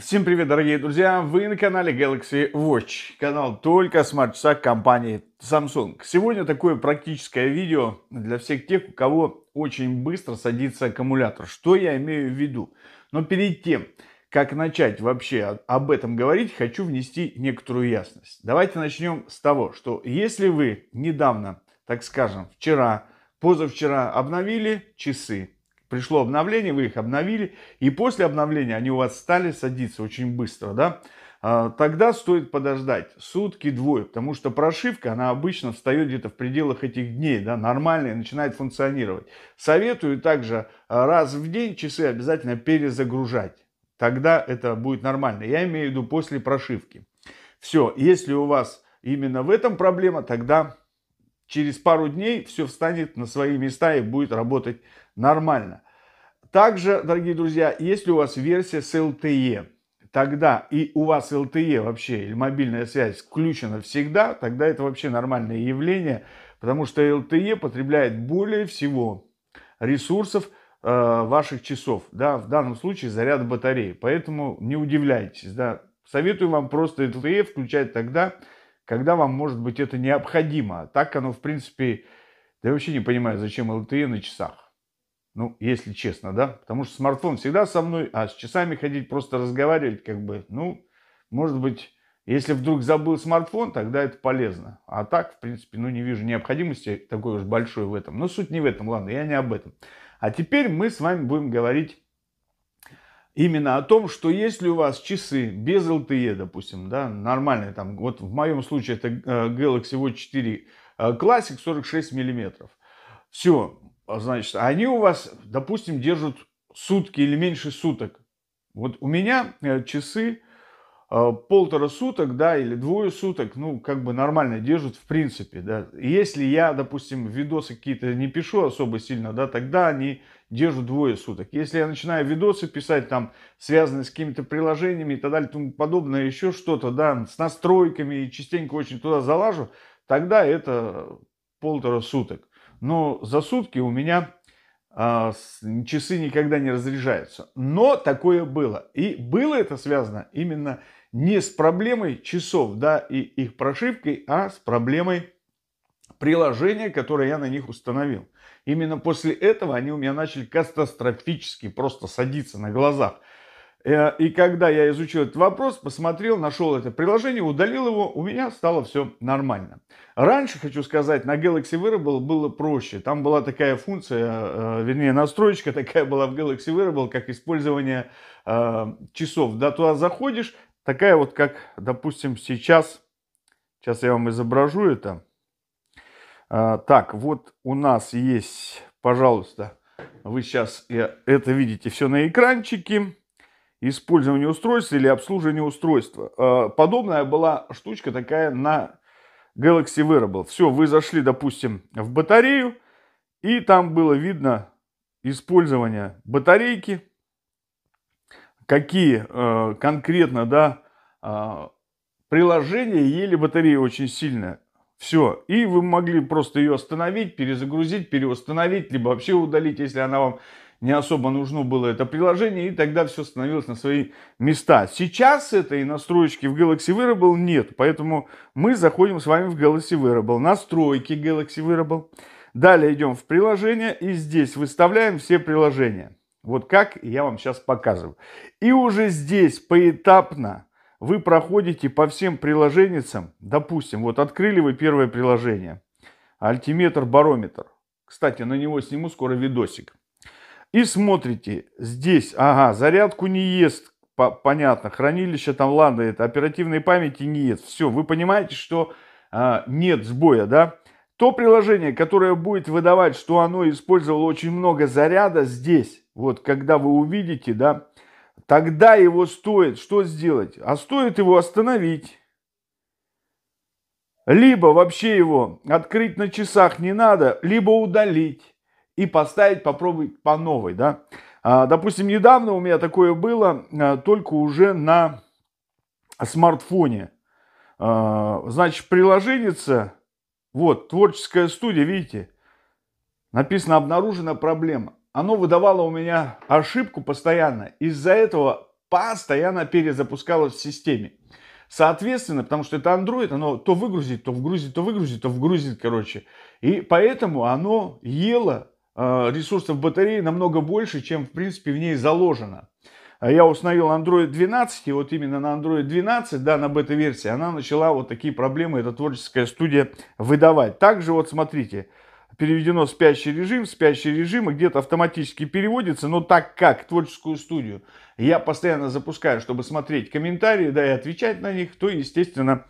Всем привет, дорогие друзья! Вы на канале Galaxy Watch, канал только смарт-часах компании Samsung. Сегодня такое практическое видео для всех тех, у кого очень быстро садится аккумулятор. Что я имею в виду? Но перед тем, как начать вообще об этом говорить, хочу внести некоторую ясность. Давайте начнем с того, что если вы недавно, так скажем, вчера, позавчера обновили часы, Пришло обновление, вы их обновили, и после обновления они у вас стали садиться очень быстро, да? А, тогда стоит подождать сутки, двое, потому что прошивка, она обычно встает где-то в пределах этих дней, да, нормально начинает функционировать. Советую также а, раз в день часы обязательно перезагружать. Тогда это будет нормально. Я имею в виду после прошивки. Все, если у вас именно в этом проблема, тогда через пару дней все встанет на свои места и будет работать нормально. Также, дорогие друзья, если у вас версия с LTE, тогда и у вас LTE вообще или мобильная связь включена всегда, тогда это вообще нормальное явление, потому что LTE потребляет более всего ресурсов э, ваших часов, да, в данном случае заряд батареи, поэтому не удивляйтесь, да, советую вам просто LTE включать тогда, когда вам может быть это необходимо, а так оно в принципе, да я вообще не понимаю, зачем LTE на часах. Ну, если честно, да? Потому что смартфон всегда со мной, а с часами ходить, просто разговаривать, как бы, ну, может быть, если вдруг забыл смартфон, тогда это полезно. А так, в принципе, ну, не вижу необходимости такой уж большой в этом. Но суть не в этом, ладно, я не об этом. А теперь мы с вами будем говорить именно о том, что если у вас часы без LTE, допустим, да, нормальные, там, вот в моем случае это э, Galaxy Watch 4 э, Classic 46 миллиметров, все, а, значит, они у вас, допустим, держат сутки или меньше суток. Вот у меня э, часы э, полтора суток, да, или двое суток, ну, как бы нормально держат, в принципе, да. Если я, допустим, видосы какие-то не пишу особо сильно, да, тогда они держат двое суток. Если я начинаю видосы писать, там, связанные с какими-то приложениями и так далее, тому подобное, еще что-то, да, с настройками и частенько очень туда залажу, тогда это полтора суток но за сутки у меня э, часы никогда не разряжаются. Но такое было. И было это связано именно не с проблемой часов, да, и их прошивкой, а с проблемой приложения, которое я на них установил. Именно после этого они у меня начали катастрофически просто садиться на глазах. Э, и когда я изучил этот вопрос, посмотрел, нашел это приложение, удалил его, у меня стало все нормально. Раньше, хочу сказать, на Galaxy Wearable было проще. Там была такая функция, э, э, вернее настроечка такая была в Galaxy Wearable, как использование часов. Да, туда заходишь, такая вот, как, допустим, сейчас. Сейчас я вам изображу это. Так, вот у нас есть, пожалуйста, вы сейчас это видите все на экранчике использование устройства или обслуживание устройства. Э, подобная была штучка такая на Galaxy Wearable. Все, вы зашли, допустим, в батарею, и там было видно использование батарейки, какие э, конкретно, да, э, приложения ели батареи очень сильно. Все. И вы могли просто ее остановить, перезагрузить, переустановить, либо вообще удалить, если она вам не особо нужно было это приложение, и тогда все становилось на свои места. Сейчас этой настроечки в Galaxy Wearable нет, поэтому мы заходим с вами в Galaxy Wearable, настройки Galaxy Wearable. Далее идем в приложение, и здесь выставляем все приложения. Вот как я вам сейчас показываю. И уже здесь поэтапно вы проходите по всем приложенницам. Допустим, вот открыли вы первое приложение. Альтиметр, барометр. Кстати, на него сниму скоро видосик. И смотрите, здесь, ага, зарядку не ест, по понятно, хранилище там, ладно, это оперативной памяти не ест. Все, вы понимаете, что а, нет сбоя, да? То приложение, которое будет выдавать, что оно использовало очень много заряда здесь, вот когда вы увидите, да, тогда его стоит что сделать? А стоит его остановить. Либо вообще его открыть на часах не надо, либо удалить и поставить, попробовать по новой, да. А, допустим, недавно у меня такое было, а, только уже на смартфоне. А, значит, приложение, вот, творческая студия, видите, написано «Обнаружена проблема». Оно выдавало у меня ошибку постоянно. Из-за этого постоянно перезапускалось в системе. Соответственно, потому что это Android, оно то выгрузит, то вгрузит, то выгрузит, то вгрузит, короче. И поэтому оно ело Э, ресурсов батареи намного больше, чем в принципе в ней заложено. А я установил Android 12, и вот именно на Android 12, да, на бета-версии, она начала вот такие проблемы, эта творческая студия, выдавать. Также вот смотрите, переведено в спящий режим, спящий режим, и где-то автоматически переводится, но так как творческую студию я постоянно запускаю, чтобы смотреть комментарии, да, и отвечать на них, то, естественно,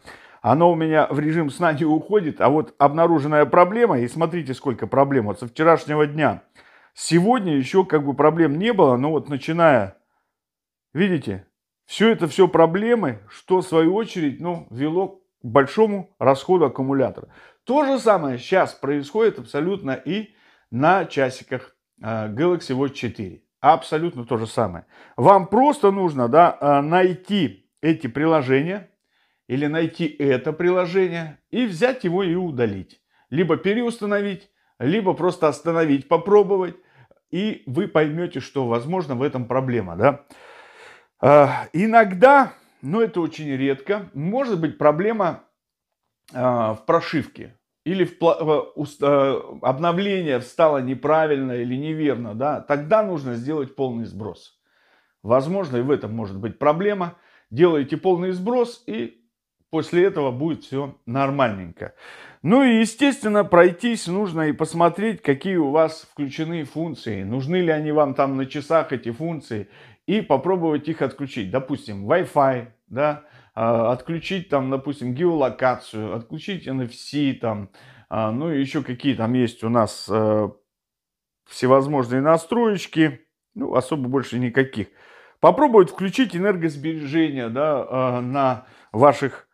оно у меня в режим сна не уходит, а вот обнаруженная проблема, и смотрите, сколько проблем, вот со вчерашнего дня. Сегодня еще как бы проблем не было, но вот начиная, видите, все это все проблемы, что в свою очередь, ну, вело к большому расходу аккумулятора. То же самое сейчас происходит абсолютно и на часиках э, Galaxy Watch 4. Абсолютно то же самое. Вам просто нужно да, э, найти эти приложения, или найти это приложение и взять его и удалить. Либо переустановить, либо просто остановить, попробовать, и вы поймете, что, возможно, в этом проблема. Да? Э, иногда, но это очень редко, может быть проблема э, в прошивке. Или в, э, обновление встало неправильно или неверно, да, тогда нужно сделать полный сброс. Возможно, и в этом может быть проблема. Делаете полный сброс и после этого будет все нормальненько. Ну и, естественно, пройтись нужно и посмотреть, какие у вас включены функции, нужны ли они вам там на часах, эти функции, и попробовать их отключить. Допустим, Wi-Fi, да, а, отключить там, допустим, геолокацию, отключить NFC там, а, ну и еще какие там есть у нас э, всевозможные настроечки, ну особо больше никаких. Попробовать включить энергосбережение да, э, на ваших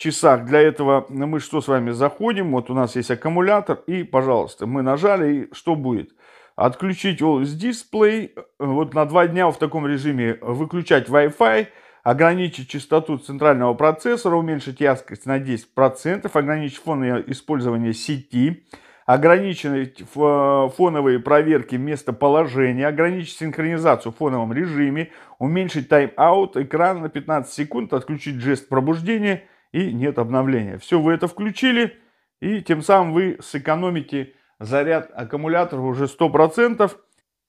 часах. Для этого ну, мы что с вами заходим, вот у нас есть аккумулятор, и, пожалуйста, мы нажали, и что будет? Отключить Always Display, вот на два дня в таком режиме выключать Wi-Fi, ограничить частоту центрального процессора, уменьшить яркость на 10%, ограничить фоновое использование сети, ограничить э, фоновые проверки местоположения, ограничить синхронизацию в фоновом режиме, уменьшить тайм-аут экрана на 15 секунд, отключить жест пробуждения – и нет обновления. Все, вы это включили, и тем самым вы сэкономите заряд аккумулятора уже 100%.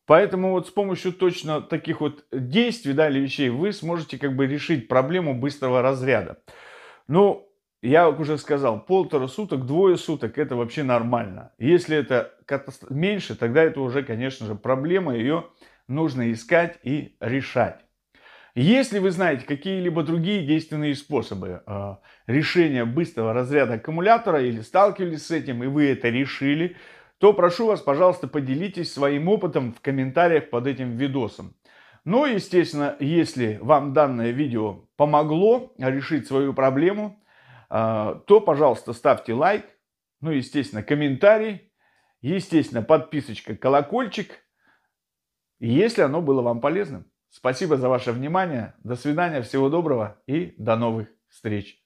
Поэтому вот с помощью точно таких вот действий, да, или вещей, вы сможете как бы решить проблему быстрого разряда. Ну, я уже сказал, полтора суток, двое суток, это вообще нормально. Если это меньше, тогда это уже, конечно же, проблема, ее нужно искать и решать. Если вы знаете какие-либо другие действенные способы э, решения быстрого разряда аккумулятора или сталкивались с этим и вы это решили, то прошу вас, пожалуйста, поделитесь своим опытом в комментариях под этим видосом. Ну, естественно, если вам данное видео помогло решить свою проблему, э, то, пожалуйста, ставьте лайк, ну, естественно, комментарий, естественно, подписочка, колокольчик, если оно было вам полезным. Спасибо за ваше внимание. До свидания, всего доброго и до новых встреч.